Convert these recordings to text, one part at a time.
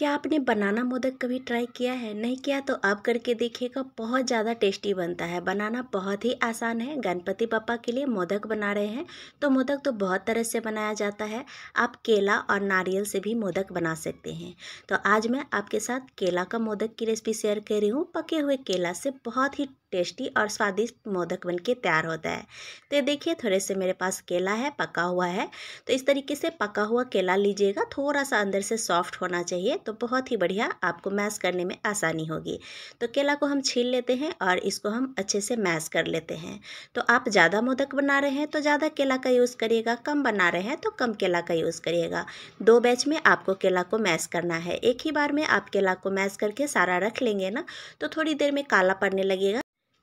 क्या आपने बनाना मोदक कभी ट्राई किया है नहीं किया तो आप करके देखिएगा बहुत ज़्यादा टेस्टी बनता है बनाना बहुत ही आसान है गणपति पापा के लिए मोदक बना रहे हैं तो मोदक तो बहुत तरह से बनाया जाता है आप केला और नारियल से भी मोदक बना सकते हैं तो आज मैं आपके साथ केला का मोदक की रेसिपी शेयर कर रही हूँ पके हुए केला से बहुत ही टेस्टी और स्वादिष्ट मोदक बनके तैयार होता है तो ये देखिए थोड़े से मेरे पास केला है पका हुआ है तो इस तरीके से पका हुआ केला लीजिएगा थोड़ा सा अंदर से सॉफ्ट होना चाहिए तो बहुत ही बढ़िया आपको मैश करने में आसानी होगी तो केला को हम छील लेते हैं और इसको हम अच्छे से मैश कर लेते हैं तो आप ज़्यादा मोदक बना रहे हैं तो ज़्यादा केला का यूज़ करिएगा कम बना रहे हैं तो कम केला का यूज़ करिएगा दो बैच में आपको केला को मैश करना है एक ही बार में आप केला को मैश करके सारा रख लेंगे ना तो थोड़ी देर में काला पड़ने लगेगा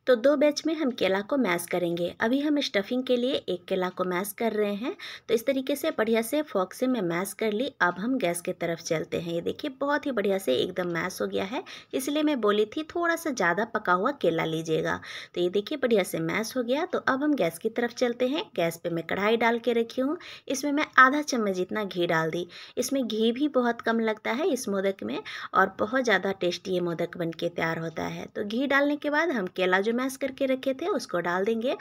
तो दो बैच में हम केला को मैश करेंगे अभी हम स्टफिंग के लिए एक केला को मैश कर रहे हैं तो इस तरीके से बढ़िया से फॉक से मैं मैश कर ली अब हम गैस की तरफ चलते हैं ये देखिए बहुत ही बढ़िया से एकदम मैश हो गया है इसलिए मैं बोली थी थोड़ा सा ज़्यादा पका हुआ केला लीजिएगा तो ये देखिए बढ़िया से मैश हो गया तो अब हम गैस की तरफ चलते हैं गैस पर मैं कढ़ाई डाल के रखी हूँ इसमें मैं आधा चम्मच जितना घी डाल दी इसमें घी भी बहुत कम लगता है इस मोदक में और बहुत ज़्यादा टेस्टी ये मोदक बन के तैयार होता है तो घी डालने के बाद हम केला जो मैश करके रखे थे उसको डाल देंगे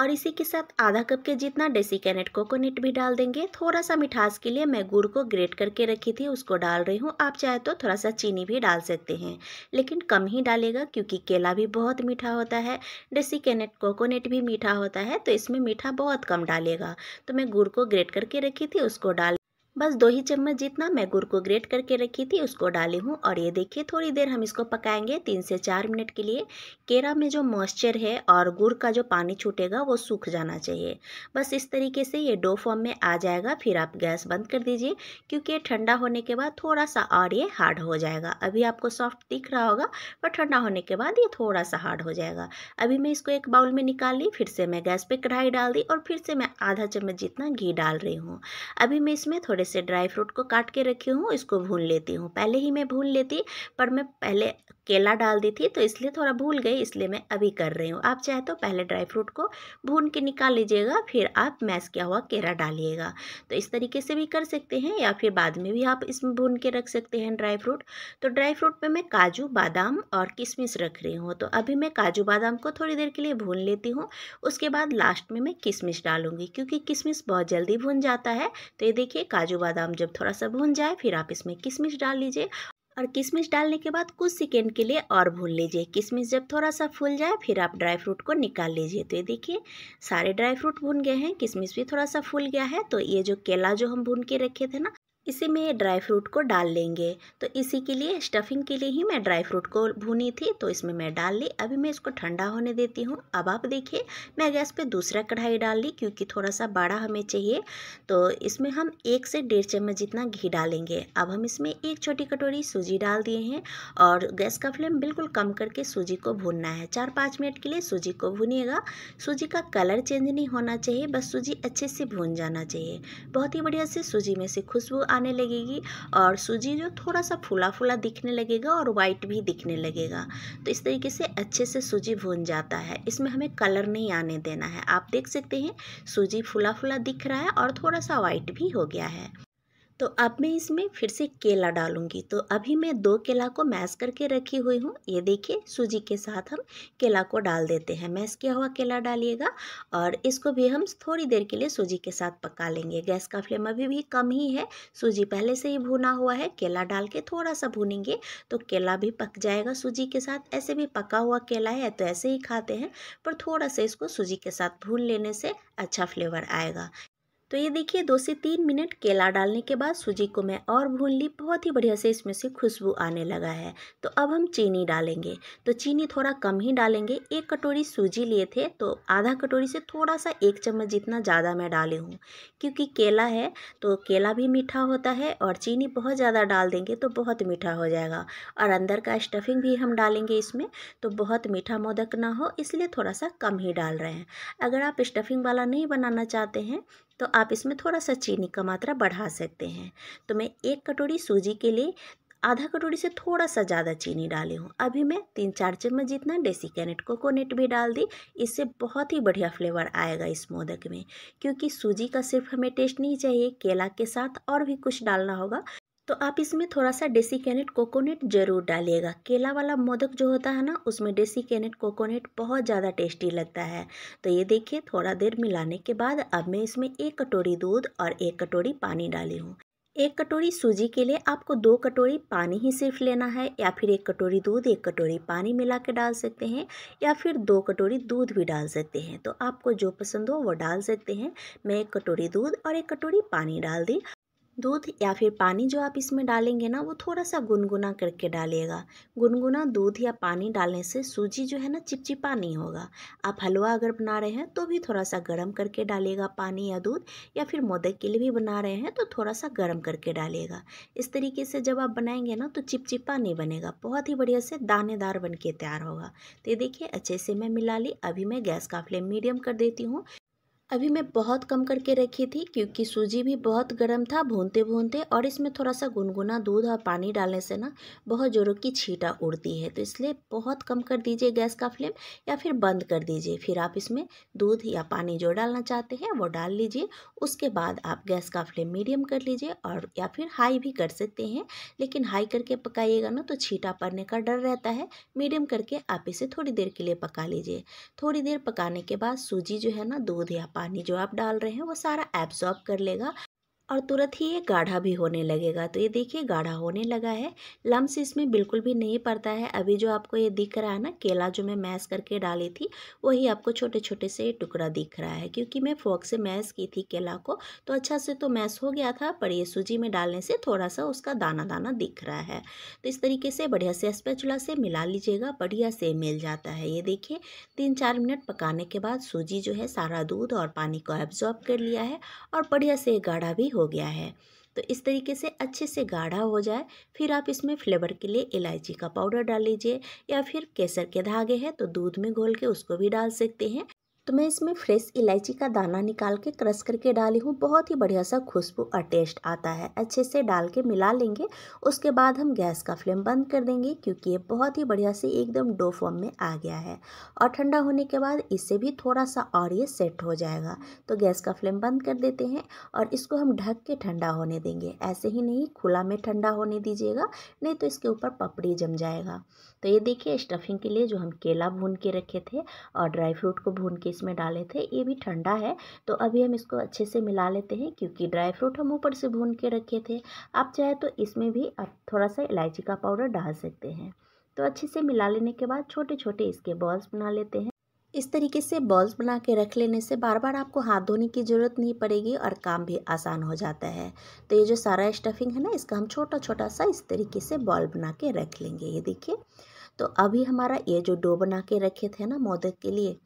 और इसी के साथ आधा कप के जितना डेसी कैनेट कोकोनट भी डाल देंगे थोड़ा सा मिठास के लिए मैं गुड़ को ग्रेट करके रखी थी उसको डाल रही हूँ आप चाहे तो थोड़ा सा चीनी भी डाल सकते हैं लेकिन कम ही डालेगा क्योंकि केला भी बहुत मीठा होता है डेसी कैनेट कोकोनट भी मीठा होता है तो इसमें मीठा बहुत कम डालेगा तो मैं गुड़ को ग्रेट करके रखी थी उसको डाल बस दो ही चम्मच जितना मैं गुड़ को ग्रेट करके रखी थी उसको डाली हूँ और ये देखिए थोड़ी देर हम इसको पकाएंगे तीन से चार मिनट के लिए केरा में जो मॉइस्चर है और गुड़ का जो पानी छूटेगा वो सूख जाना चाहिए बस इस तरीके से ये डो फॉर्म में आ जाएगा फिर आप गैस बंद कर दीजिए क्योंकि ये ठंडा होने के बाद थोड़ा सा और ये हार्ड हो जाएगा अभी आपको सॉफ्ट दिख रहा होगा पर ठंडा होने के बाद ये थोड़ा सा हार्ड हो जाएगा अभी मैं इसको एक बाउल में निकाल ली फिर से मैं गैस पर कढ़ाई डाल दी और फिर से मैं आधा चम्मच जितना घी डाल रही हूँ अभी मैं इसमें थोड़े थोड़े से ड्राई फ्रूट को काट के रखी हूँ इसको भून लेती हूँ पहले ही मैं भून लेती पर मैं पहले केला डाल दी थी तो इसलिए थोड़ा भूल गई इसलिए मैं अभी कर रही हूँ आप चाहे तो पहले ड्राई फ्रूट को भून के निकाल लीजिएगा फिर आप मैश किया हुआ केला डालिएगा तो इस तरीके से भी कर सकते हैं या फिर बाद में भी आप इसमें भून के रख सकते हैं ड्राई फ्रूट तो ड्राई फ्रूट में मैं काजू बादाम और किशमिश रख रही हूँ तो अभी मैं काजू बादाम को थोड़ी देर के लिए भून लेती हूँ उसके बाद लास्ट में मैं किशमिश डालूंगी क्योंकि किशमिश बहुत जल्दी भून जाता है तो ये देखिए काजू काजू बादाम जब थोड़ा सा भून जाए फिर आप इसमें किशमिश डाल लीजिए और किशमिश डालने के बाद कुछ सेकेंड के लिए और भून लीजिए किशमिश जब थोड़ा सा फूल जाए फिर आप ड्राई फ्रूट को निकाल लीजिए तो ये देखिए सारे ड्राई फ्रूट भून गए हैं किशमिश भी थोड़ा सा फूल गया है तो ये जो केला जो हम भून के रखे थे ना इसी में ड्राई फ्रूट को डाल लेंगे तो इसी के लिए स्टफिंग के लिए ही मैं ड्राई फ्रूट को भूनी थी तो इसमें मैं डाल ली अभी मैं इसको ठंडा होने देती हूँ अब आप देखिए मैं गैस पे दूसरा कढ़ाई डाल ली क्योंकि थोड़ा सा बड़ा हमें चाहिए तो इसमें हम एक से डेढ़ चम्मच जितना घी डालेंगे अब हम इसमें एक छोटी कटोरी सूजी डाल दिए हैं और गैस का फ्लेम बिल्कुल कम करके सूजी को भूनना है चार पाँच मिनट के लिए सूजी को भूनिएगा सूजी का कलर चेंज नहीं होना चाहिए बस सूजी अच्छे से भून जाना चाहिए बहुत ही बढ़िया से सूजी में से खुशबू आने लगेगी और सूजी जो थोड़ा सा फूला फूला दिखने लगेगा और वाइट भी दिखने लगेगा तो इस तरीके से अच्छे से सूजी भून जाता है इसमें हमें कलर नहीं आने देना है आप देख सकते हैं सूजी फूला फूला दिख रहा है और थोड़ा सा वाइट भी हो गया है तो अब मैं इसमें फिर से केला डालूंगी तो अभी मैं दो केला को मैश करके रखी हुई हूँ ये देखिए सूजी के साथ हम केला को डाल देते हैं मैश किया हुआ केला डालिएगा और इसको भी हम थोड़ी देर के लिए सूजी के साथ पका लेंगे गैस का फ्लेम अभी भी कम ही है सूजी पहले से ही भुना हुआ है केला डाल के थोड़ा सा भुनेंगे तो केला भी पक जाएगा सूजी के साथ ऐसे भी पका हुआ केला है तो ऐसे ही खाते हैं पर थोड़ा सा इसको सूजी के साथ भून लेने से अच्छा फ्लेवर आएगा तो ये देखिए दो से तीन मिनट केला डालने के बाद सूजी को मैं और भून ली बहुत ही बढ़िया से इसमें से खुशबू आने लगा है तो अब हम चीनी डालेंगे तो चीनी थोड़ा कम ही डालेंगे एक कटोरी सूजी लिए थे तो आधा कटोरी से थोड़ा सा एक चम्मच जितना ज़्यादा मैं डाली हूँ क्योंकि केला है तो केला भी मीठा होता है और चीनी बहुत ज़्यादा डाल देंगे तो बहुत मीठा हो जाएगा और अंदर का स्टफिंग भी हम डालेंगे इसमें तो बहुत मीठा मोदक ना हो इसलिए थोड़ा सा कम ही डाल रहे हैं अगर आप स्टफिंग वाला नहीं बनाना चाहते हैं तो आप इसमें थोड़ा सा चीनी का मात्रा बढ़ा सकते हैं तो मैं एक कटोरी सूजी के लिए आधा कटोरी से थोड़ा सा ज़्यादा चीनी डाली हूँ अभी मैं तीन चार चम्मच जितना देसी कैनेट कोकोनट भी डाल दी इससे बहुत ही बढ़िया फ्लेवर आएगा इस मोदक में क्योंकि सूजी का सिर्फ हमें टेस्ट नहीं चाहिए केला के साथ और भी कुछ डालना होगा तो आप इसमें थोड़ा सा डेसी कैनेट कोकोनट ज़रूर डालिएगा केला वाला मोदक जो होता है ना उसमें डेसी कैनेट कोकोनट बहुत ज़्यादा टेस्टी लगता है तो ये देखिए थोड़ा देर मिलाने के बाद अब मैं इसमें एक कटोरी दूध और एक कटोरी पानी डाली हूँ एक कटोरी सूजी के लिए आपको दो कटोरी पानी ही सिर्फ लेना है या फिर एक कटोरी दूध एक कटोरी पानी मिला के डाल सकते हैं या फिर दो कटोरी दूध भी डाल सकते हैं तो आपको जो पसंद हो वो डाल सकते हैं मैं एक कटोरी दूध और एक कटोरी पानी डाल दी दूध या फिर पानी जो आप इसमें डालेंगे ना वो थोड़ा सा गुनगुना करके डालिएगा गुनगुना दूध या पानी डालने से सूजी जो है ना चिपचिपा नहीं होगा आप हलवा अगर बना रहे हैं तो भी थोड़ा सा गर्म करके डालिएगा पानी या दूध या फिर मोदक के लिए भी बना रहे हैं तो थोड़ा सा गर्म करके डालिएगा इस तरीके से जब आप बनाएंगे ना तो चिपचिपा नहीं बनेगा बहुत ही बढ़िया से दानेदार बन के तैयार होगा तो ये देखिए अच्छे से मैं मिला ली अभी मैं गैस का फ्लेम मीडियम कर देती हूँ अभी मैं बहुत कम करके रखी थी क्योंकि सूजी भी बहुत गर्म था भूनते भूनते और इसमें थोड़ा सा गुनगुना दूध और पानी डालने से ना बहुत जोरों की छीटा उड़ती है तो इसलिए बहुत कम कर दीजिए गैस का फ्लेम या फिर बंद कर दीजिए फिर आप इसमें दूध या पानी जो डालना चाहते हैं वो डाल लीजिए उसके बाद आप गैस का फ्लेम मीडियम कर लीजिए और या फिर हाई भी कर सकते हैं लेकिन हाई करके पकाइएगा ना तो छीटा पड़ने का डर रहता है मीडियम करके आप इसे थोड़ी देर के लिए पका लीजिए थोड़ी देर पकाने के बाद सूजी जो है ना दूध या पानी जो आप डाल रहे हैं वो सारा एब्जॉर्ब कर लेगा और तुरंत ही ये गाढ़ा भी होने लगेगा तो ये देखिए गाढ़ा होने लगा है लम्स इसमें बिल्कुल भी नहीं पड़ता है अभी जो आपको ये दिख रहा है ना केला जो मैं मैश करके डाली थी वही आपको छोटे छोटे से टुकड़ा दिख रहा है क्योंकि मैं फोक से मैश की थी केला को तो अच्छा से तो मैश हो गया था पर ये सूजी में डालने से थोड़ा सा उसका दाना दाना दिख रहा है तो इस तरीके से बढ़िया से स्पेचुला से मिला लीजिएगा बढ़िया से मिल जाता है ये देखिए तीन चार मिनट पकाने के बाद सूजी जो है सारा दूध और पानी को एब्जॉर्ब कर लिया है और बढ़िया से गाढ़ा भी हो गया है तो इस तरीके से अच्छे से गाढ़ा हो जाए फिर आप इसमें फ्लेवर के लिए इलायची का पाउडर डाल लीजिए या फिर केसर के धागे हैं तो दूध में घोल के उसको भी डाल सकते हैं तो मैं इसमें फ्रेश इलायची का दाना निकाल के क्रश करके डाली हूँ बहुत ही बढ़िया सा खुशबू और टेस्ट आता है अच्छे से डाल के मिला लेंगे उसके बाद हम गैस का फ्लेम बंद कर देंगे क्योंकि ये बहुत ही बढ़िया से एकदम डो फॉर्म में आ गया है और ठंडा होने के बाद इससे भी थोड़ा सा और ये सेट हो जाएगा तो गैस का फ्लेम बंद कर देते हैं और इसको हम ढक के ठंडा होने देंगे ऐसे ही नहीं खुला में ठंडा होने दीजिएगा नहीं तो इसके ऊपर पपड़ी जम जाएगा तो ये देखिए स्टफिंग के लिए जो हम केला भून के रखे थे और ड्राई फ्रूट को भून के इसमें डाले थे ये भी ठंडा है तो अभी हम इसको अच्छे से मिला लेते हैं क्योंकि ड्राई फ्रूट हम ऊपर से भून के रखे थे आप चाहे तो इसमें भी आप थोड़ा सा इलायची का पाउडर डाल सकते हैं तो अच्छे से मिला लेने के बाद छोटे छोटे इसके बॉल्स बना लेते हैं इस तरीके से बॉल्स बना के रख लेने से बार बार आपको हाथ धोने की ज़रूरत नहीं पड़ेगी और काम भी आसान हो जाता है तो ये जो सारा स्टफिंग है ना इसका हम छोटा छोटा सा इस तरीके से बॉल बना के रख लेंगे ये देखिए तो अभी हमारा ये जो डो बना के रखे थे ना मोदक के लिए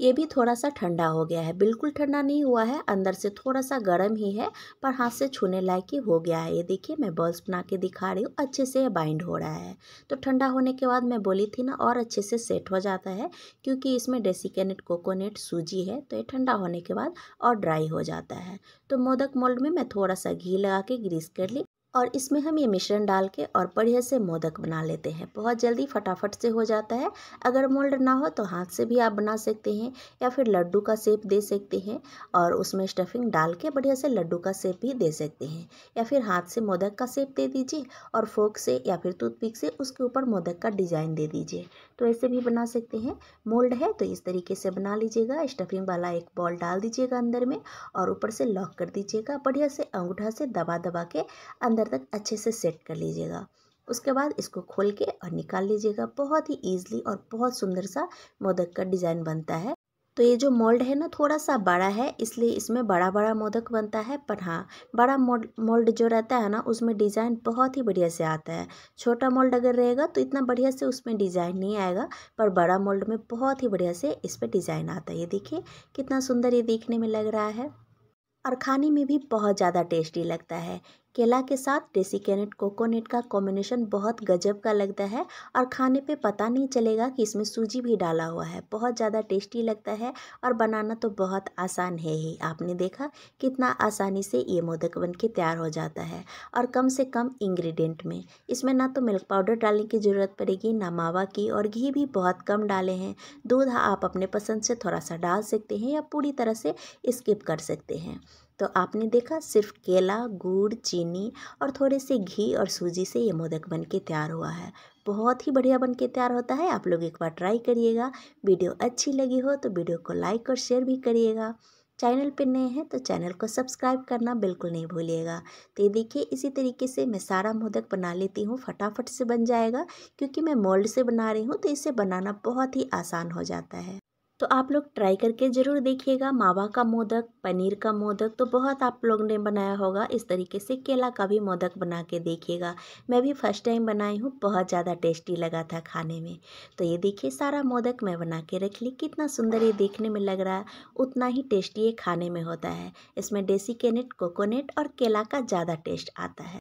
ये भी थोड़ा सा ठंडा हो गया है बिल्कुल ठंडा नहीं हुआ है अंदर से थोड़ा सा गर्म ही है पर हाथ से छूने लायक ही हो गया है ये देखिए मैं बॉल्स बना के दिखा रही हूँ अच्छे से ये बाइंड हो रहा है तो ठंडा होने के बाद मैं बोली थी ना और अच्छे से सेट हो जाता है क्योंकि इसमें डेसिकेनेट कोकोनट सूजी है तो ये ठंडा होने के बाद और ड्राई हो जाता है तो मोदक मोल्ड में मैं थोड़ा सा घी लगा के ग्रीस कर ली और इसमें हम ये मिश्रण डाल के और बढ़िया से मोदक बना लेते हैं बहुत जल्दी फटाफट से हो जाता है अगर मोल्ड ना हो तो हाथ से भी आप बना सकते हैं या फिर लड्डू का सेप दे सकते हैं और उसमें स्टफिंग डाल के बढ़िया से लड्डू का सेप भी दे सकते हैं या फिर हाथ से मोदक का सेप दे दीजिए और फोक से या फिर टूथपिक से उसके ऊपर मोदक का डिज़ाइन दे दीजिए तो ऐसे भी बना सकते हैं मोल्ड है तो इस तरीके से बना लीजिएगा स्टफिंग वाला एक बॉल डाल दीजिएगा अंदर में और ऊपर से लॉक कर दीजिएगा बढ़िया से अंगूठा से दबा दबा के अंदर तक अच्छे से सेट कर लीजिएगा उसके बाद इसको खोल के और निकाल लीजिएगा बहुत ही ईजिली और बहुत सुंदर सा मोदक का डिज़ाइन बनता है तो ये जो मोल्ड है ना थोड़ा सा बड़ा है इसलिए इसमें बड़ा बड़ा मोदक बनता है पर हाँ बड़ा मोल्ड जो रहता है ना उसमें डिज़ाइन बहुत ही बढ़िया से आता है छोटा मोल्ड अगर रहेगा तो इतना बढ़िया से उसमें डिज़ाइन नहीं आएगा पर बड़ा मोल्ड में बहुत ही बढ़िया से इस पर डिज़ाइन आता है ये देखिए कितना सुंदर ये देखने में लग रहा है और खाने में भी बहुत ज़्यादा टेस्टी लगता है केला के साथ देसी कैरेट कोकोनट का कॉम्बिनेशन बहुत गजब का लगता है और खाने पे पता नहीं चलेगा कि इसमें सूजी भी डाला हुआ है बहुत ज़्यादा टेस्टी लगता है और बनाना तो बहुत आसान है ही आपने देखा कितना आसानी से ये मोदक बन के तैयार हो जाता है और कम से कम इंग्रेडिएंट में इसमें ना तो मिल्क पाउडर डालने की ज़रूरत पड़ेगी ना मावा की और घी भी बहुत कम डाले हैं दूध आप अपने पसंद से थोड़ा सा डाल सकते हैं या पूरी तरह से स्किप कर सकते हैं तो आपने देखा सिर्फ केला गुड़ चीनी और थोड़े से घी और सूजी से ये मोदक बन के तैयार हुआ है बहुत ही बढ़िया बन के तैयार होता है आप लोग एक बार ट्राई करिएगा वीडियो अच्छी लगी हो तो वीडियो को लाइक और शेयर भी करिएगा चैनल पर नए हैं तो चैनल को सब्सक्राइब करना बिल्कुल नहीं भूलिएगा तो ये देखिए इसी तरीके से मैं सारा मोदक बना लेती हूँ फटाफट से बन जाएगा क्योंकि मैं मोल्ड से बना रही हूँ तो इसे बनाना बहुत ही आसान हो जाता है तो आप लोग ट्राई करके ज़रूर देखिएगा मावा का मोदक पनीर का मोदक तो बहुत आप लोग ने बनाया होगा इस तरीके से केला का भी मोदक बना के देखिएगा मैं भी फर्स्ट टाइम बनाई हूँ बहुत ज़्यादा टेस्टी लगा था खाने में तो ये देखिए सारा मोदक मैं बना के रख ली कितना सुंदर ये देखने में लग रहा है उतना ही टेस्टी ये खाने में होता है इसमें डेसी केनेट कोकोनट और केला का ज़्यादा टेस्ट आता है